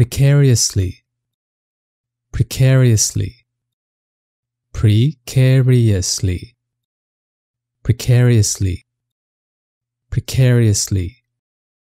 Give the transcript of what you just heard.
precariously, precariously, precariously, precariously, precariously.